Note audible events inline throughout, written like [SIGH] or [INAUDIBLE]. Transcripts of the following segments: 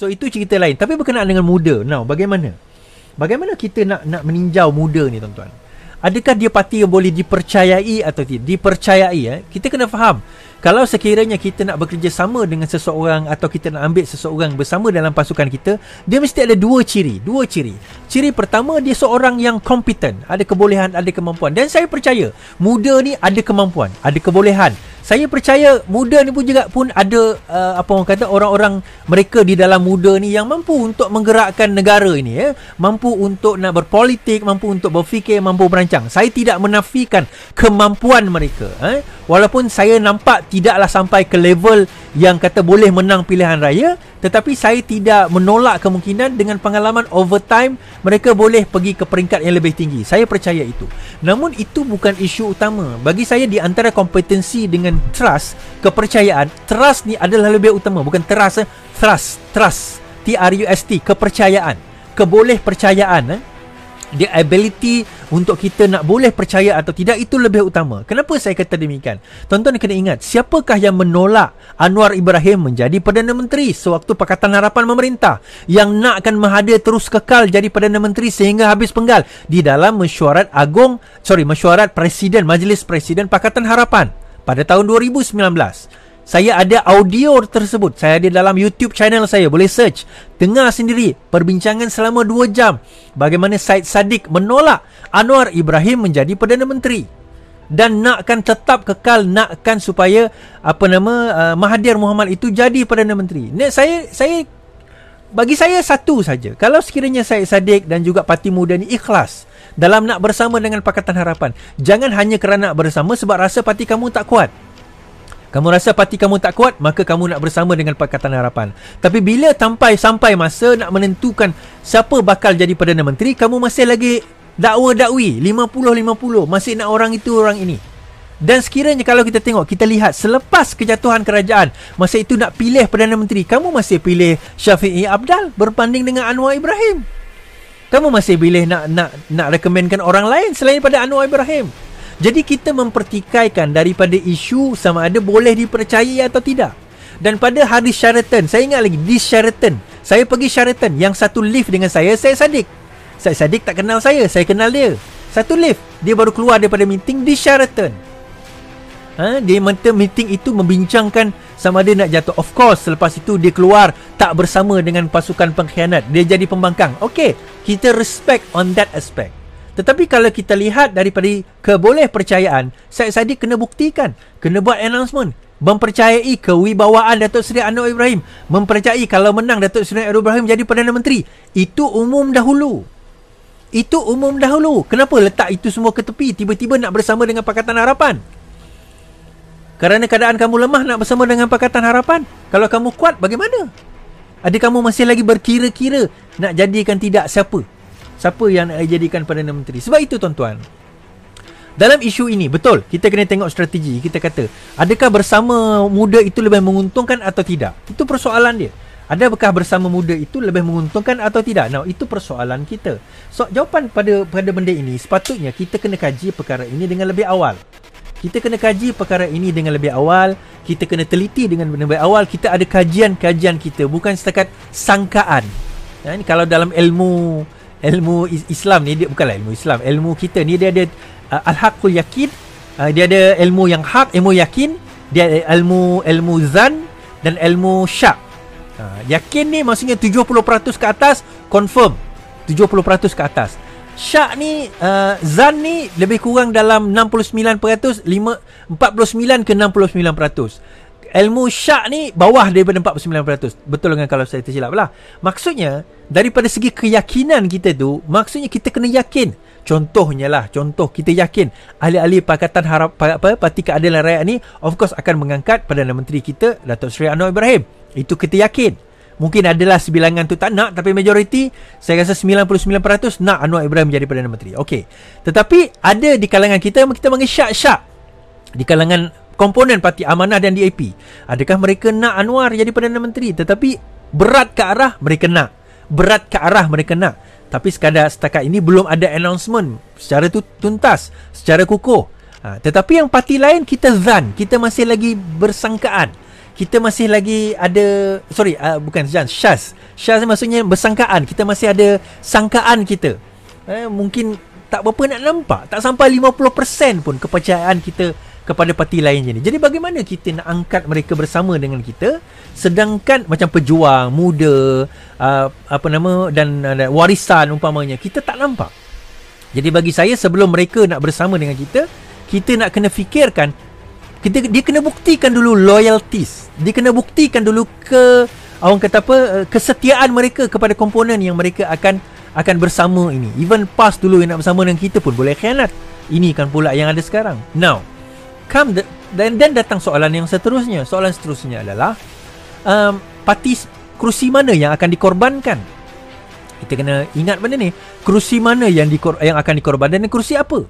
So itu cerita lain. Tapi berkenaan dengan muda. Now, bagaimana? Bagaimana kita nak nak meninjau muda ni tuan-tuan? Adakah dia parti yang boleh dipercayai atau tidak? Dipercayai eh. Kita kena faham. Kalau sekiranya kita nak bekerjasama dengan seseorang atau kita nak ambil seseorang bersama dalam pasukan kita, dia mesti ada dua ciri. Dua ciri. Ciri pertama, dia seorang yang kompeten. Ada kebolehan, ada kemampuan. Dan saya percaya, muda ni ada kemampuan, ada kebolehan, saya percaya muda ni pun juga pun ada uh, apa orang kata orang-orang mereka di dalam muda ni yang mampu untuk menggerakkan negara ini ya mampu untuk nak berpolitik mampu untuk berfikir mampu merancang saya tidak menafikan kemampuan mereka eh? walaupun saya nampak tidaklah sampai ke level yang kata boleh menang pilihan raya tetapi saya tidak menolak kemungkinan dengan pengalaman over time mereka boleh pergi ke peringkat yang lebih tinggi saya percaya itu namun itu bukan isu utama bagi saya di antara kompetensi dengan dengan trust kepercayaan trust ni adalah lebih utama bukan trust eh? trust trust T R U S T kepercayaan keboleh percayaan eh? the ability untuk kita nak boleh percaya atau tidak itu lebih utama. Kenapa saya kata demikian? Tuan-tuan kena ingat, siapakah yang menolak Anwar Ibrahim menjadi Perdana Menteri sewaktu Pakatan Harapan memerintah yang nakkan menghadir terus kekal jadi Perdana Menteri sehingga habis penggal di dalam mesyuarat agung, sorry, mesyuarat Presiden Majlis Presiden Pakatan Harapan pada tahun 2019 saya ada audio tersebut saya ada dalam YouTube channel saya boleh search dengar sendiri perbincangan selama 2 jam bagaimana Said Sadiq menolak Anwar Ibrahim menjadi Perdana Menteri dan nakkan tetap kekal nakkan supaya apa nama uh, Mahathir Muhammad itu jadi Perdana Menteri. Ni saya saya bagi saya satu saja. Kalau sekiranya saya Sadiq dan juga parti muda ni ikhlas dalam nak bersama dengan Pakatan Harapan. Jangan hanya kerana nak bersama sebab rasa parti kamu tak kuat. Kamu rasa parti kamu tak kuat, maka kamu nak bersama dengan Pakatan Harapan. Tapi bila sampai sampai masa nak menentukan siapa bakal jadi Perdana Menteri, kamu masih lagi dakwa-dakwi 50-50, masih nak orang itu orang ini. Dan sekiranya kalau kita tengok, kita lihat selepas kejatuhan kerajaan, masa itu nak pilih Perdana Menteri, kamu masih pilih Syafiq Abdal berbanding dengan Anwar Ibrahim. Kamu masih boleh nak nak nak rekomendkan orang lain selain pada Anwar Ibrahim. Jadi kita mempertikaikan daripada isu sama ada boleh dipercayai atau tidak. Dan pada hari Sheraton, saya ingat lagi di Sheraton. Saya pergi Sheraton yang satu lift dengan saya, saya Sadik. Saya Sadik tak kenal saya, saya kenal dia. Satu lift, dia baru keluar daripada meeting di Sheraton. Ha, dia minta meeting itu membincangkan sama ada nak jatuh of course selepas itu dia keluar tak bersama dengan pasukan pengkhianat dia jadi pembangkang okey kita respect on that aspect tetapi kalau kita lihat daripada keboleh percayaan Syed Saidi kena buktikan kena buat announcement mempercayai kewibawaan Datuk Seri Anwar Ibrahim mempercayai kalau menang Datuk Seri Anwar Ibrahim jadi Perdana Menteri itu umum dahulu itu umum dahulu kenapa letak itu semua ke tepi tiba-tiba nak bersama dengan Pakatan Harapan kerana keadaan kamu lemah nak bersama dengan Pakatan Harapan Kalau kamu kuat bagaimana? Ada kamu masih lagi berkira-kira Nak jadikan tidak siapa? Siapa yang nak jadikan Perdana Menteri? Sebab itu tuan-tuan dalam isu ini, betul, kita kena tengok strategi. Kita kata, adakah bersama muda itu lebih menguntungkan atau tidak? Itu persoalan dia. Adakah bersama muda itu lebih menguntungkan atau tidak? Nah itu persoalan kita. So, jawapan pada pada benda ini, sepatutnya kita kena kaji perkara ini dengan lebih awal. Kita kena kaji perkara ini dengan lebih awal Kita kena teliti dengan lebih awal Kita ada kajian-kajian kita Bukan setakat sangkaan ya, ini Kalau dalam ilmu ilmu Islam ni dia, Bukanlah ilmu Islam Ilmu kita ni dia ada uh, Al-Haqul Yakin uh, Dia ada ilmu yang hak, ilmu yakin Dia ada ilmu, ilmu zan Dan ilmu syak uh, Yakin ni maksudnya 70% ke atas Confirm 70% ke atas syak ni uh, zan ni lebih kurang dalam 69% 5, 49 ke 69% ilmu syak ni bawah daripada 49% betul dengan kalau saya tersilap lah maksudnya daripada segi keyakinan kita tu maksudnya kita kena yakin contohnya lah contoh kita yakin ahli-ahli pakatan harap apa parti keadilan rakyat ni of course akan mengangkat Perdana Menteri kita Datuk Seri Anwar Ibrahim itu kita yakin Mungkin adalah sebilangan tu tak nak Tapi majoriti Saya rasa 99% Nak Anwar Ibrahim menjadi Perdana Menteri Okey Tetapi ada di kalangan kita Kita panggil syak-syak Di kalangan komponen parti amanah dan DAP Adakah mereka nak Anwar jadi Perdana Menteri Tetapi berat ke arah mereka nak Berat ke arah mereka nak Tapi sekadar setakat ini belum ada announcement Secara tu tuntas Secara kukuh ha, Tetapi yang parti lain kita zan Kita masih lagi bersangkaan kita masih lagi ada sorry uh, bukan Syaz Syaz Syaz maksudnya bersangkaan kita masih ada sangkaan kita eh, mungkin tak berapa nak nampak tak sampai 50% pun kepercayaan kita kepada parti lain ni. Jadi bagaimana kita nak angkat mereka bersama dengan kita sedangkan macam pejuang muda uh, apa nama dan uh, warisan umpamanya kita tak nampak. Jadi bagi saya sebelum mereka nak bersama dengan kita kita nak kena fikirkan kita dia kena buktikan dulu loyalties dia kena buktikan dulu ke orang kata apa eh, kesetiaan mereka kepada komponen yang mereka akan akan bersama ini even pas dulu yang nak bersama dengan kita pun boleh khianat ini kan pula yang ada sekarang now come the, dan dan datang soalan yang seterusnya soalan seterusnya adalah um, parti kerusi mana yang akan dikorbankan kita kena ingat benda ni kerusi mana yang dikor, yang akan dikorbankan dan kerusi apa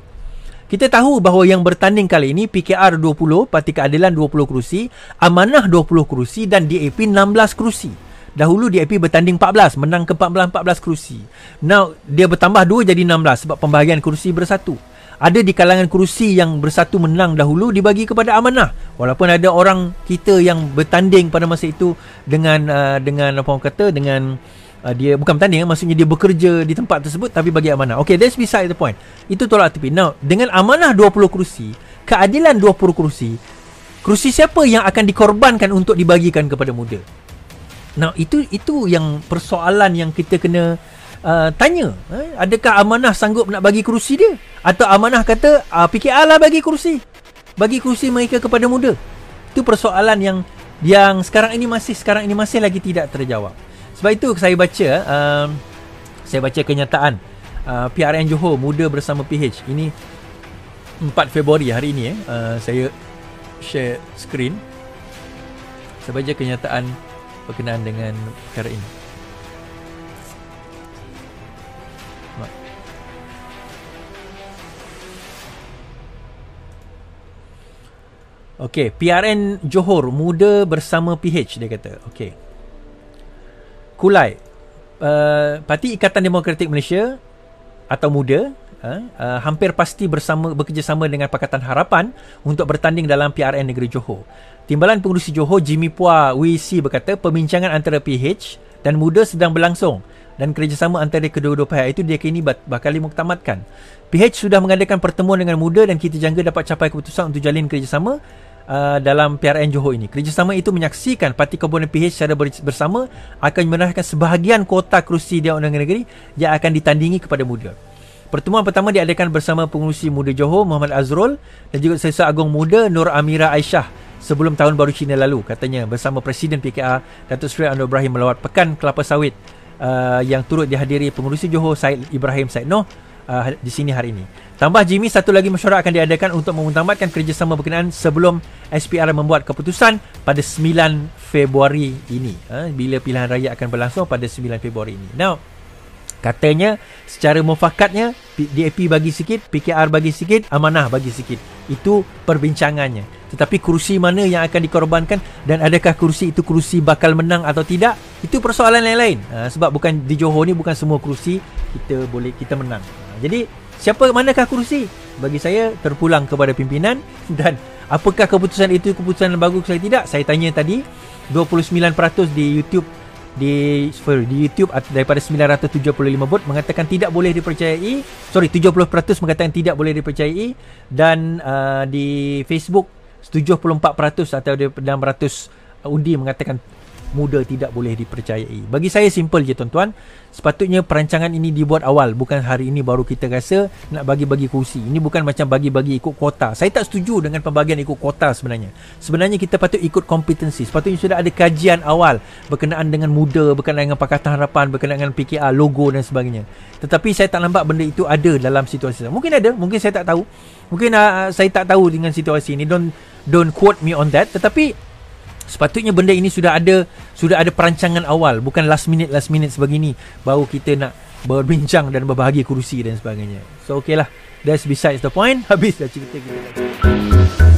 kita tahu bahawa yang bertanding kali ini PKR 20, Parti Keadilan 20 kerusi, Amanah 20 kerusi dan DAP 16 kerusi. Dahulu DAP bertanding 14, menang ke 14 14 kerusi. Now dia bertambah 2 jadi 16 sebab pembahagian kerusi bersatu. Ada di kalangan kerusi yang bersatu menang dahulu dibagi kepada Amanah. Walaupun ada orang kita yang bertanding pada masa itu dengan uh, dengan apa orang kata dengan uh, uh, dia bukan bertanding maksudnya dia bekerja di tempat tersebut tapi bagi amanah. Okay that's beside the point. Itu tolak tepi. Now dengan amanah 20 kerusi, keadilan 20 kerusi, kerusi siapa yang akan dikorbankan untuk dibagikan kepada muda? Now itu itu yang persoalan yang kita kena uh, tanya. Eh? Adakah amanah sanggup nak bagi kerusi dia atau amanah kata uh, PKR lah bagi kerusi. Bagi kerusi mereka kepada muda. Itu persoalan yang yang sekarang ini masih sekarang ini masih lagi tidak terjawab. Sebab itu saya baca uh, saya baca kenyataan uh, PRN Johor muda bersama PH. Ini 4 Februari hari ini eh uh, saya share screen. Saya baca kenyataan berkenaan dengan perkara ini. Okey, PRN Johor muda bersama PH dia kata. Okey. Kulai uh, Parti Ikatan Demokratik Malaysia atau muda uh, uh, hampir pasti bersama bekerjasama dengan Pakatan Harapan untuk bertanding dalam PRN Negeri Johor. Timbalan Pengurusi Johor Jimmy Pua WC berkata pembincangan antara PH dan muda sedang berlangsung dan kerjasama antara kedua-dua pihak itu dia kini bakal dimuktamadkan. PH sudah mengadakan pertemuan dengan muda dan kita jangka dapat capai keputusan untuk jalin kerjasama Uh, dalam PRN Johor ini. Kerjasama itu menyaksikan parti komponen PH secara bersama akan menerahkan sebahagian kota kerusi di undang negeri yang akan ditandingi kepada muda. Pertemuan pertama diadakan bersama pengurusi muda Johor Muhammad Azrul dan juga Sesa Agong Muda Nur Amira Aisyah sebelum tahun baru Cina lalu katanya bersama Presiden PKR Datuk Seri Anwar Ibrahim melawat Pekan Kelapa Sawit uh, yang turut dihadiri pengurusi Johor Syed Ibrahim Said Noh uh, di sini hari ini. Tambah Jimmy, satu lagi mesyuarat akan diadakan untuk memutamatkan kerjasama berkenaan sebelum SPR membuat keputusan pada 9 Februari ini. Uh, bila pilihan raya akan berlangsung pada 9 Februari ini. Now, katanya secara mufakatnya DAP bagi sikit, PKR bagi sikit, Amanah bagi sikit. Itu perbincangannya. Tetapi kerusi mana yang akan dikorbankan dan adakah kerusi itu kerusi bakal menang atau tidak? Itu persoalan lain-lain. Uh, sebab bukan di Johor ni bukan semua kerusi kita boleh kita menang. Ah, jadi siapa manakah kerusi? Bagi saya terpulang kepada pimpinan [LAUGHS] dan apakah keputusan itu keputusan yang bagus saya tidak? Saya tanya tadi 29% di YouTube di sorry, di YouTube daripada 975 bot mengatakan tidak boleh dipercayai. Sorry 70% mengatakan tidak boleh dipercayai dan uh, di Facebook 74% atau 600 undi mengatakan muda tidak boleh dipercayai. Bagi saya simple je tuan-tuan, sepatutnya perancangan ini dibuat awal, bukan hari ini baru kita rasa nak bagi-bagi kursi. Ini bukan macam bagi-bagi ikut kuota. Saya tak setuju dengan pembagian ikut kuota sebenarnya. Sebenarnya kita patut ikut kompetensi. Sepatutnya sudah ada kajian awal berkenaan dengan muda, berkenaan dengan Pakatan Harapan, berkenaan dengan PKR, logo dan sebagainya. Tetapi saya tak nampak benda itu ada dalam situasi. Mungkin ada, mungkin saya tak tahu. Mungkin uh, saya tak tahu dengan situasi ini. Don't don't quote me on that. Tetapi sepatutnya benda ini sudah ada sudah ada perancangan awal bukan last minute last minute sebegini baru kita nak berbincang dan berbahagi kerusi dan sebagainya so lah that's besides the point [LAUGHS] habis dah cerita kita lagi.